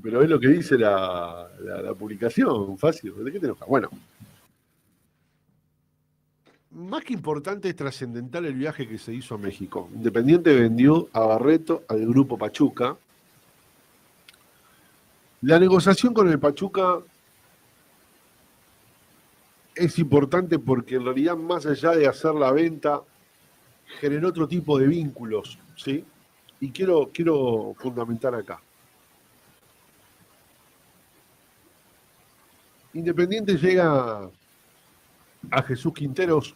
Pero es lo que dice la, publicación, fácil. ¿De qué te enojas? Bueno. Más que importante es trascendental el viaje que se hizo a México. Independiente vendió a Barreto al grupo Pachuca. La negociación con el Pachuca es importante porque en realidad más allá de hacer la venta, generó otro tipo de vínculos, ¿sí? Y quiero, quiero fundamentar acá. Independiente llega a Jesús Quinteros,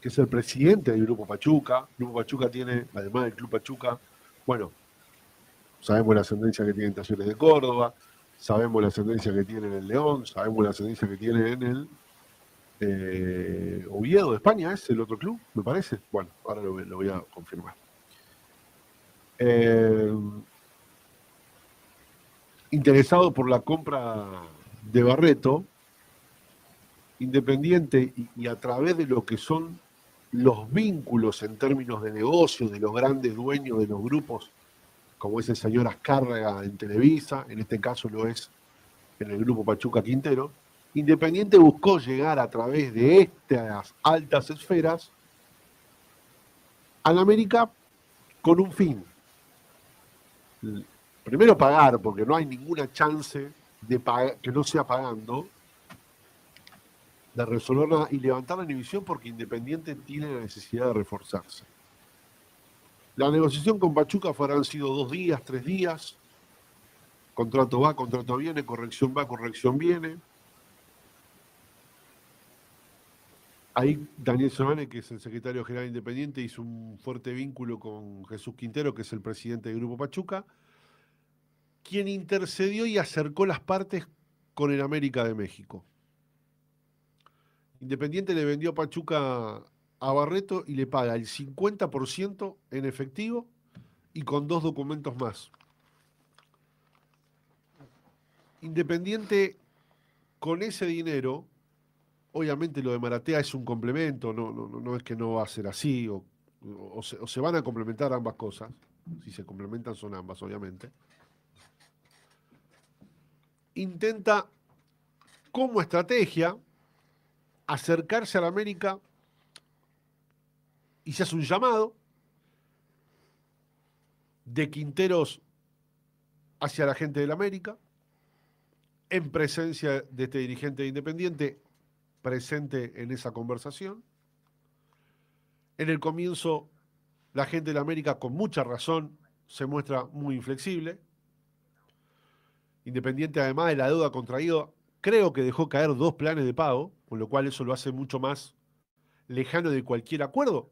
que es el presidente del Grupo Pachuca. El Grupo Pachuca tiene, además del Club Pachuca, bueno, sabemos la ascendencia que tiene en Taciones de Córdoba, sabemos la ascendencia que tiene en el León, sabemos la ascendencia que tiene en el eh, Oviedo de España, es el otro club, me parece. Bueno, ahora lo, lo voy a confirmar. Eh, interesado por la compra de Barreto, Independiente y, a través de lo que son los vínculos en términos de negocio de los grandes dueños de los grupos, como es el señor Azcárraga en Televisa, en este caso lo es en el grupo Pachuca Quintero, Independiente buscó llegar a través de estas altas esferas al América con un fin, primero pagar, porque no hay ninguna chance de que no sea pagando, de resolverla y levantar la inhibición porque Independiente tiene la necesidad de reforzarse. La negociación con Pachuca fueran sido dos días, tres días. Contrato va, contrato viene, corrección va, corrección viene. Ahí Daniel Solane, que es el secretario general independiente, hizo un fuerte vínculo con Jesús Quintero, que es el presidente del Grupo Pachuca, quien intercedió y acercó las partes con el América de México. Independiente le vendió a Pachuca a Barreto y le paga el 50% en efectivo y con dos documentos más. Independiente con ese dinero, obviamente lo de Maratea es un complemento, no, es que no va a ser así, o se van a complementar ambas cosas, si se complementan son ambas, obviamente intenta como estrategia acercarse a la América y se hace un llamado de Quinteros hacia la gente de la América, en presencia de este dirigente independiente, presente en esa conversación. En el comienzo, la gente de la América, con mucha razón, se muestra muy inflexible. Independiente, además de la deuda contraída, creo que dejó caer dos planes de pago, con lo cual eso lo hace mucho más lejano de cualquier acuerdo.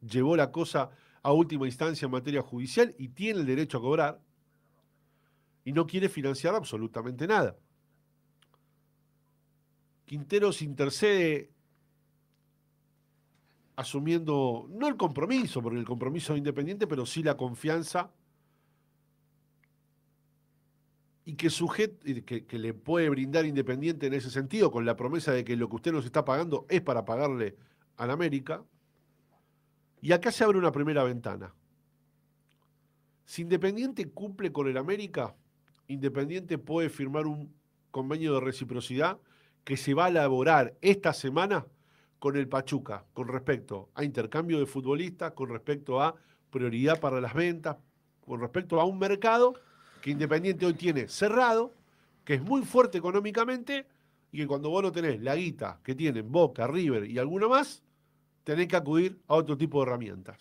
Llevó la cosa a última instancia en materia judicial y tiene el derecho a cobrar y no quiere financiar absolutamente nada. Quinteros intercede asumiendo no el compromiso, porque el compromiso es independiente, pero sí la confianza y que, le puede brindar Independiente en ese sentido, con la promesa de que lo que usted nos está pagando es para pagarle al América. Y acá se abre una primera ventana. Si Independiente cumple con el América, Independiente puede firmar un convenio de reciprocidad que se va a elaborar esta semana con el Pachuca, con respecto a intercambio de futbolistas, con respecto a prioridad para las ventas, con respecto a un mercado que Independiente hoy tiene cerrado, que es muy fuerte económicamente y que cuando vos no tenés la guita que tienen Boca, River y alguno más, tenés que acudir a otro tipo de herramientas.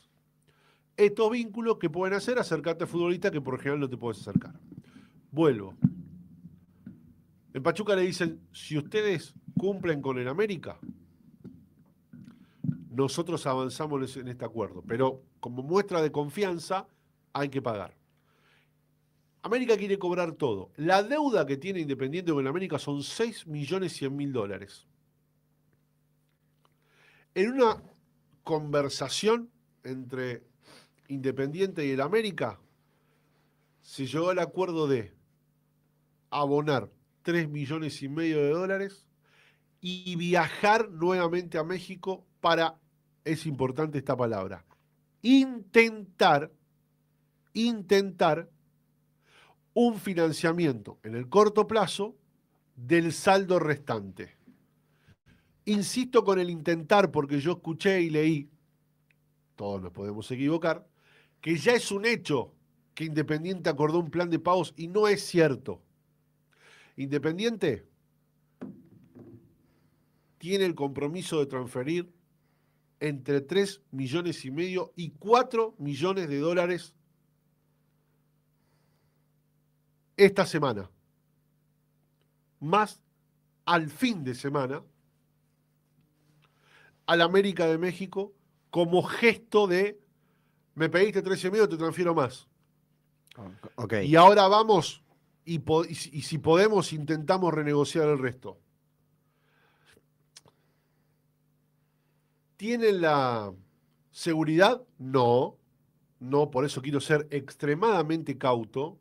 Estos vínculos que pueden hacer acercarte a futbolistas que por general no te puedes acercar. Vuelvo. En Pachuca le dicen, si ustedes cumplen con el América, nosotros avanzamos en este acuerdo. Pero como muestra de confianza, hay que pagar. América quiere cobrar todo. La deuda que tiene Independiente con América son 6 millones 100 mil dólares. En una conversación entre Independiente y el América, se llegó al acuerdo de abonar 3 millones y medio de dólares y viajar nuevamente a México para, es importante esta palabra, intentar, intentar un financiamiento en el corto plazo del saldo restante. Insisto con el intentar porque yo escuché y leí, todos nos podemos equivocar, que ya es un hecho que Independiente acordó un plan de pagos y no es cierto. Independiente tiene el compromiso de transferir entre 3 millones y medio y 4 millones de dólares esta semana, más al fin de semana, al América de México como gesto de, me pediste 13 mil te transfiero más. Okay. Y ahora vamos y, y, si podemos intentamos renegociar el resto. ¿Tienen la seguridad? No, no, por eso quiero ser extremadamente cauto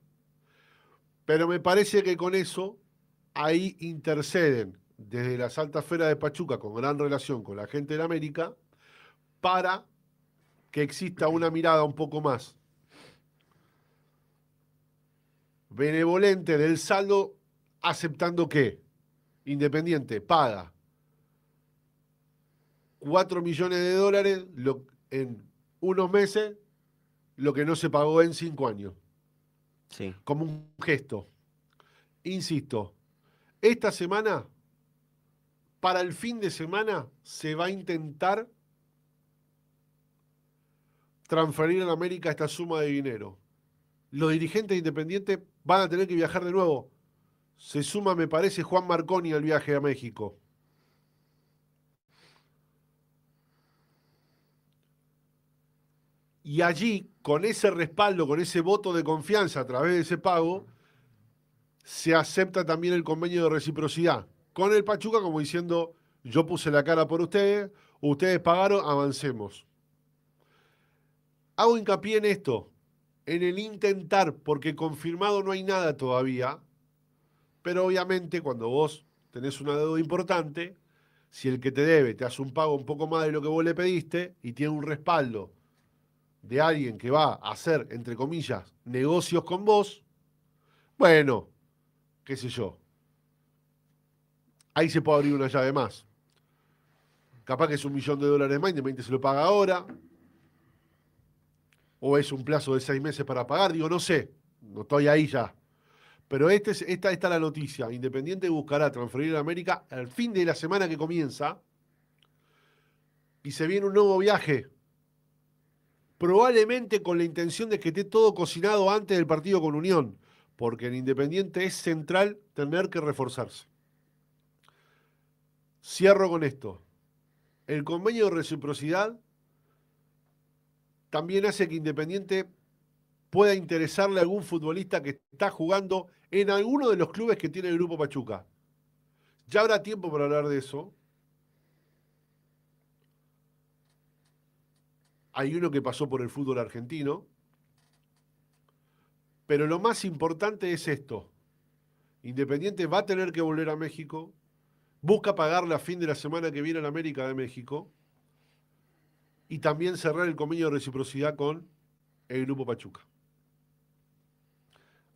pero me parece que con eso ahí interceden desde las altas esferas de Pachuca con gran relación con la gente de América para que exista una mirada un poco más benevolente del saldo aceptando que Independiente paga 4 millones de dólares en unos meses lo que no se pagó en 5 años. Como un gesto. Insisto, esta semana, para el fin de semana, se va a intentar transferir a América esta suma de dinero. Los dirigentes independientes van a tener que viajar de nuevo. Se suma, me parece, Juan Marconi al viaje a México. Y allí, con ese respaldo, con ese voto de confianza a través de ese pago, se acepta también el convenio de reciprocidad con el Pachuca, como diciendo, yo puse la cara por ustedes, ustedes pagaron, avancemos. Hago hincapié en esto, en el intentar, porque confirmado no hay nada todavía, pero obviamente cuando vos tenés una deuda importante, si el que te debe te hace un pago un poco más de lo que vos le pediste y tiene un respaldo de alguien que va a hacer, entre comillas, negocios con vos, bueno, qué sé yo, ahí se puede abrir una llave más. Capaz que es un millón de dólares más, independientemente se lo paga ahora, o es un plazo de seis meses para pagar, digo, no sé, no estoy ahí ya. Pero este esta es, esta la noticia. Independiente buscará transferir a América al fin de la semana que comienza. Y se viene un nuevo viaje probablemente con la intención de que esté todo cocinado antes del partido con Unión, porque en Independiente es central tener que reforzarse. Cierro con esto. El convenio de reciprocidad también hace que Independiente pueda interesarle a algún futbolista que está jugando en alguno de los clubes que tiene el Grupo Pachuca. Ya habrá tiempo para hablar de eso, Hay uno que pasó por el fútbol argentino. Pero lo más importante es esto. Independiente va a tener que volver a México. Busca pagar la fin de la semana que viene en América de México. Y también cerrar el convenio de reciprocidad con el Grupo Pachuca.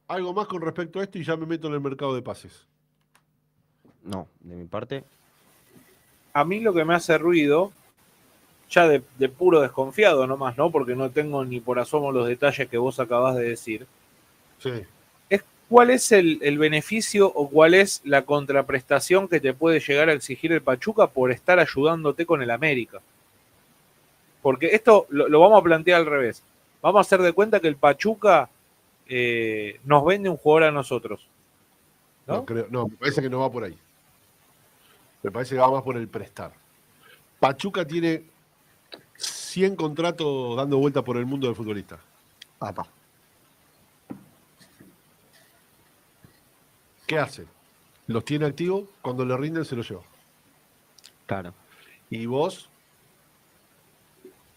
Algo más con respecto a esto y ya me meto en el mercado de pases. No, de mi parte. A mí lo que me hace ruido ya de, puro desconfiado nomás, ¿no? Porque no tengo ni por asomo los detalles que vos acabás de decir. Sí. Es, ¿Cuál es el, beneficio o cuál es la contraprestación que te puede llegar a exigir el Pachuca por estar ayudándote con el América? Porque esto lo, vamos a plantear al revés. Vamos a hacer de cuenta que el Pachuca eh, nos vende un jugador a nosotros. ¿no? no, me parece que no va por ahí. Me parece que va más por el prestar. Pachuca tiene 100 contratos dando vuelta por el mundo del futbolista. Papá. ¿Qué hace? Los tiene activos, cuando le rinden se los lleva. Claro. Y vos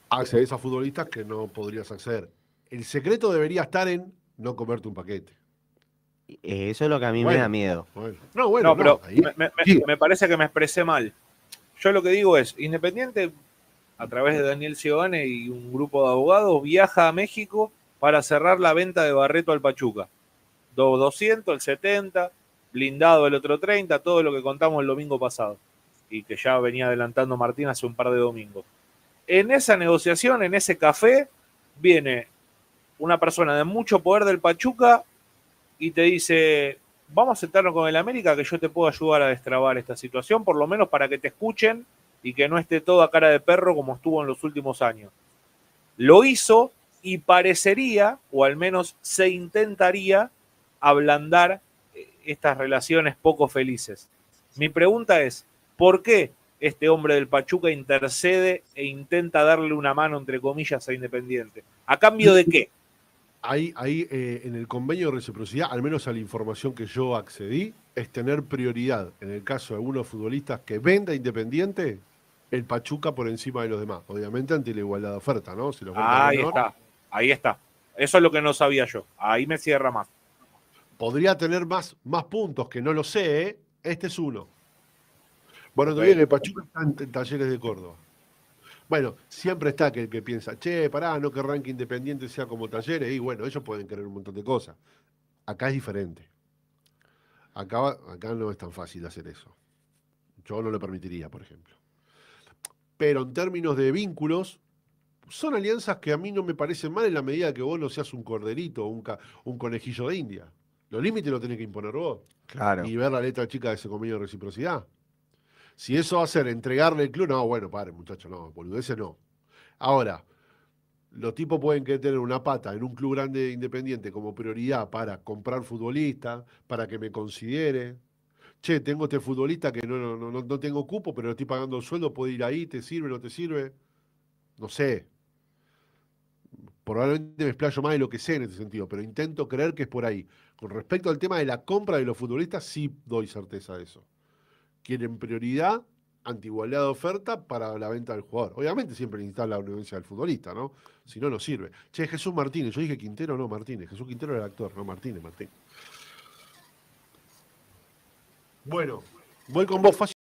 accedes a futbolistas que no podrías acceder. El secreto debería estar en no comerte un paquete. Eh, eso es lo que a mí me da miedo. No, bueno, pero me, me, parece que me expresé mal. Yo lo que digo es, independiente a través de Daniel Cione y un grupo de abogados, viaja a México para cerrar la venta de Barreto al Pachuca. 200, el 70, blindado el otro 30, todo lo que contamos el domingo pasado y que ya venía adelantando Martín hace un par de domingos. En esa negociación, en ese café, viene una persona de mucho poder del Pachuca y te dice, vamos a sentarnos con el América que yo te puedo ayudar a destrabar esta situación, por lo menos para que te escuchen y que no esté todo a cara de perro como estuvo en los últimos años. Lo hizo y parecería, o al menos se intentaría, ablandar eh, estas relaciones poco felices. Mi pregunta es, ¿por qué este hombre del Pachuca intercede e intenta darle una mano, entre comillas, a Independiente? ¿A cambio de qué? ahí eh, en el convenio de reciprocidad, al menos a la información que yo accedí, es tener prioridad en el caso de algunos futbolistas que venda Independiente, el Pachuca por encima de los demás. Obviamente ante la igualdad de oferta, ¿no? ahí está, ahí está. Eso es lo que no sabía yo. Ahí me cierra más. Podría tener más, más puntos, que no lo sé, ¿eh? Este es uno. Bueno, también el Pachuca está en Talleres de Córdoba. Bueno, siempre está que el que piensa, che, pará, no que que Independiente sea como Talleres. Y bueno, ellos pueden querer un montón de cosas. Acá es diferente. Acá, acá no es tan fácil hacer eso. Yo no le permitiría, por ejemplo. Pero en términos de vínculos, son alianzas que a mí no me parecen mal en la medida que vos no seas un corderito o un, un, conejillo de India. Los límites los tenés que imponer vos. Claro. Y ver la letra chica de ese convenio de reciprocidad. Si eso va a ser entregarle el club, no, bueno, padre, muchacho, no, boludeces no. Ahora, los tipos pueden querer tener una pata en un club grande e independiente como prioridad para comprar futbolistas, para que me considere. Che, tengo este futbolista que no, no, no, no tengo cupo, pero estoy pagando sueldo, puedo ir ahí, te sirve, no te sirve. No sé. Probablemente me explayo más de lo que sé en este sentido, pero intento creer que es por ahí. Con respecto al tema de la compra de los futbolistas, sí doy certeza de eso quieren prioridad ante de oferta para la venta del jugador. Obviamente siempre necesita la audiencia del futbolista, ¿no? Si no, no sirve. Che, Jesús Martínez, yo dije Quintero, no Martínez. Jesús Quintero era el actor, no Martínez, Martínez. Bueno, voy con vos, fácil.